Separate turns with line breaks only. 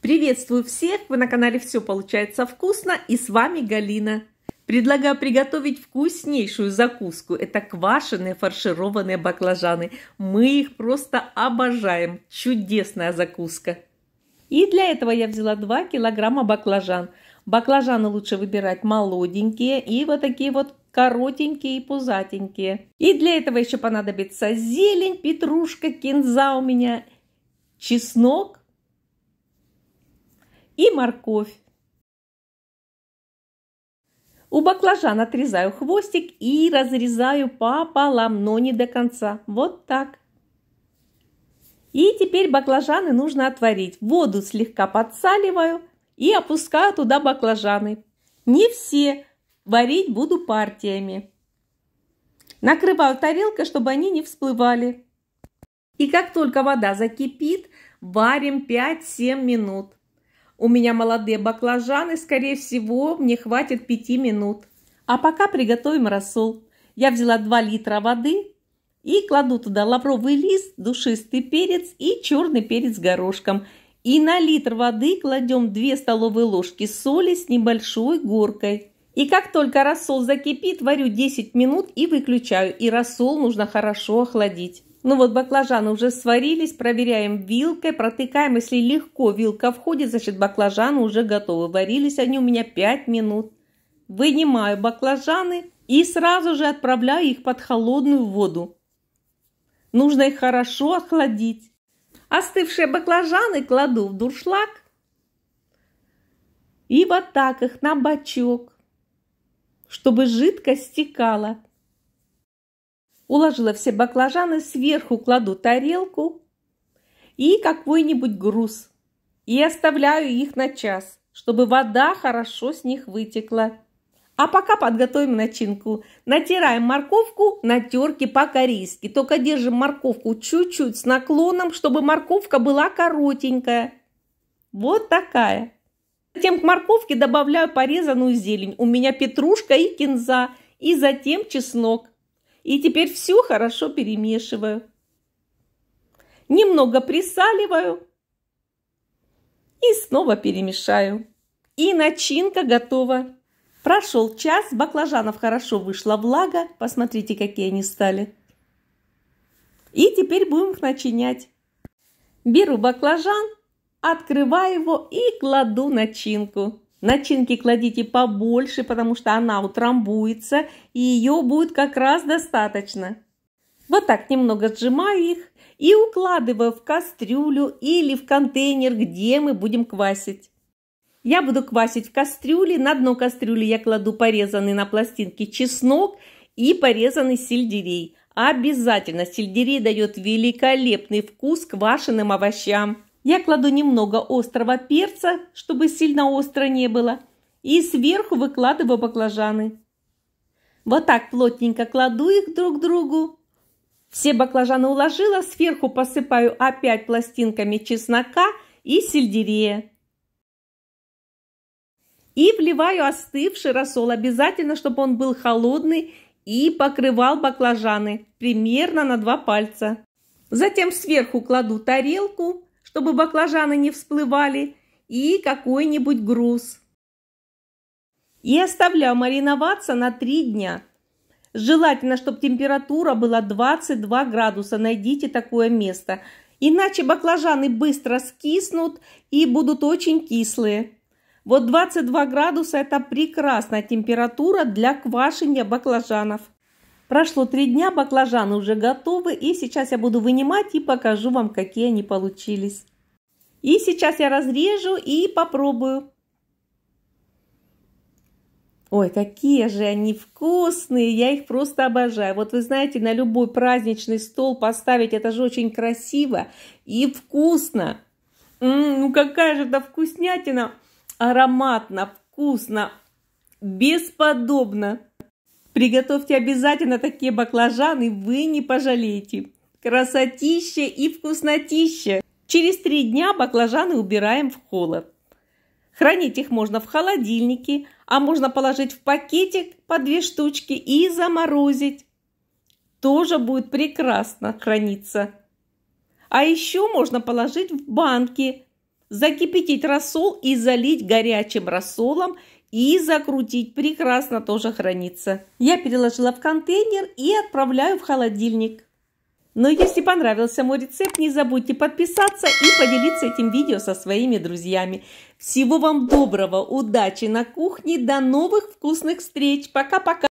Приветствую всех! Вы на канале «Все получается вкусно» и с вами Галина. Предлагаю приготовить вкуснейшую закуску. Это квашеные фаршированные баклажаны. Мы их просто обожаем. Чудесная закуска. И для этого я взяла 2 килограмма баклажан. Баклажаны лучше выбирать молоденькие и вот такие вот коротенькие и пузатенькие. И для этого еще понадобится зелень, петрушка, кинза у меня, чеснок, и морковь. У баклажан отрезаю хвостик и разрезаю пополам, но не до конца. Вот так. И теперь баклажаны нужно отварить. Воду слегка подсаливаю и опускаю туда баклажаны. Не все. Варить буду партиями. Накрываю тарелкой, чтобы они не всплывали. И как только вода закипит, варим 5-7 минут. У меня молодые баклажаны, скорее всего, мне хватит пяти минут. А пока приготовим рассол. Я взяла 2 литра воды и кладу туда лавровый лист, душистый перец и черный перец горошком. И на литр воды кладем 2 столовые ложки соли с небольшой горкой. И как только рассол закипит, варю 10 минут и выключаю. И рассол нужно хорошо охладить. Ну вот баклажаны уже сварились, проверяем вилкой, протыкаем. Если легко вилка входит, значит баклажаны уже готовы. Варились они у меня 5 минут. Вынимаю баклажаны и сразу же отправляю их под холодную воду. Нужно их хорошо охладить. Остывшие баклажаны кладу в дуршлаг и вот так их на бочок, чтобы жидкость стекала уложила все баклажаны, сверху кладу тарелку и какой-нибудь груз. И оставляю их на час, чтобы вода хорошо с них вытекла. А пока подготовим начинку. Натираем морковку на терке по-корейски. Только держим морковку чуть-чуть с наклоном, чтобы морковка была коротенькая. Вот такая. Затем к морковке добавляю порезанную зелень. У меня петрушка и кинза. И затем чеснок. И теперь все хорошо перемешиваю. Немного присаливаю и снова перемешаю. И начинка готова. Прошел час, баклажанов хорошо вышла влага. Посмотрите, какие они стали. И теперь будем их начинять. Беру баклажан, открываю его и кладу начинку. Начинки кладите побольше, потому что она утрамбуется, и ее будет как раз достаточно. Вот так немного сжимаю их и укладываю в кастрюлю или в контейнер, где мы будем квасить. Я буду квасить в кастрюле. На дно кастрюли я кладу порезанный на пластинки чеснок и порезанный сельдерей. Обязательно сельдерей дает великолепный вкус квашеным овощам. Я кладу немного острого перца, чтобы сильно остро не было, и сверху выкладываю баклажаны. Вот так плотненько кладу их друг к другу. Все баклажаны уложила, сверху посыпаю опять пластинками чеснока и сельдерея. И вливаю остывший рассол, обязательно, чтобы он был холодный и покрывал баклажаны примерно на два пальца. Затем сверху кладу тарелку, чтобы баклажаны не всплывали, и какой-нибудь груз. И оставляю мариноваться на три дня. Желательно, чтобы температура была 22 градуса. Найдите такое место. Иначе баклажаны быстро скиснут и будут очень кислые. Вот 22 градуса – это прекрасная температура для квашения баклажанов. Прошло три дня, баклажаны уже готовы, и сейчас я буду вынимать и покажу вам, какие они получились. И сейчас я разрежу и попробую. Ой, какие же они вкусные, я их просто обожаю. Вот вы знаете, на любой праздничный стол поставить, это же очень красиво и вкусно. М -м, ну какая же это вкуснятина, ароматно, вкусно, бесподобно. Приготовьте обязательно такие баклажаны, вы не пожалеете. Красотища и вкуснотища! Через три дня баклажаны убираем в холод. Хранить их можно в холодильнике, а можно положить в пакетик по две штучки и заморозить. Тоже будет прекрасно храниться. А еще можно положить в банки, закипятить рассол и залить горячим рассолом и закрутить. Прекрасно тоже хранится. Я переложила в контейнер и отправляю в холодильник. Но если понравился мой рецепт, не забудьте подписаться и поделиться этим видео со своими друзьями. Всего вам доброго, удачи на кухне, до новых вкусных встреч. Пока-пока!